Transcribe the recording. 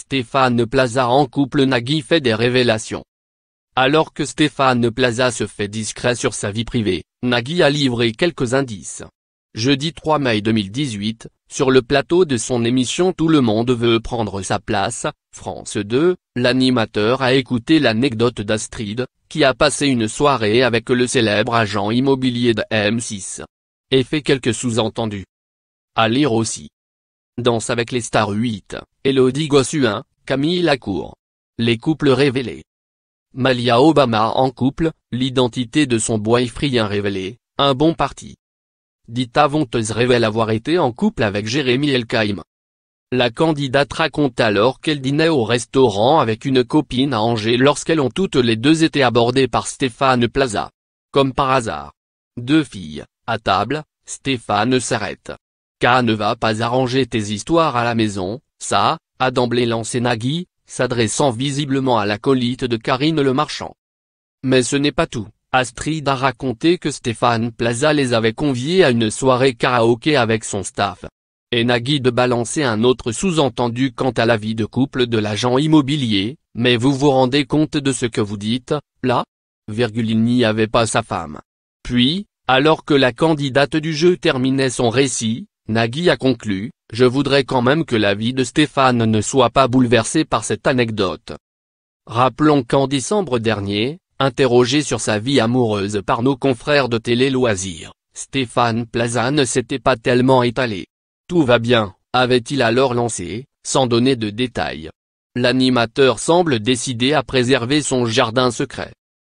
Stéphane Plaza en couple Nagui fait des révélations. Alors que Stéphane Plaza se fait discret sur sa vie privée, Nagui a livré quelques indices. Jeudi 3 mai 2018, sur le plateau de son émission Tout le monde veut prendre sa place, France 2, l'animateur a écouté l'anecdote d'Astrid, qui a passé une soirée avec le célèbre agent immobilier de M6. Et fait quelques sous-entendus. À lire aussi. Danse avec les stars 8, Elodie Gossuin, Camille Lacour. Les couples révélés. Malia Obama en couple, l'identité de son boyfriend révélé, un bon parti. Dita Vonteuse révèle avoir été en couple avec Jérémy Elkaïm. La candidate raconte alors qu'elle dînait au restaurant avec une copine à Angers lorsqu'elles ont toutes les deux été abordées par Stéphane Plaza. Comme par hasard. Deux filles, à table, Stéphane s'arrête, K ne va pas arranger tes histoires à la maison, ça, a d'emblée lancé Nagui, s'adressant visiblement à l'acolyte de Karine le Marchand. Mais ce n'est pas tout. Astrid a raconté que Stéphane Plaza les avait conviés à une soirée karaoké avec son staff. Et Nagui de balancer un autre sous-entendu quant à la vie de couple de l'agent immobilier, mais vous vous rendez compte de ce que vous dites, là Virgule il n'y avait pas sa femme. Puis, alors que la candidate du jeu terminait son récit, Nagui a conclu, je voudrais quand même que la vie de Stéphane ne soit pas bouleversée par cette anecdote. Rappelons qu'en décembre dernier, interrogé sur sa vie amoureuse par nos confrères de Télé Loisirs, Stéphane Plaza ne s'était pas tellement étalé. Tout va bien, avait-il alors lancé, sans donner de détails. L'animateur semble décidé à préserver son jardin secret.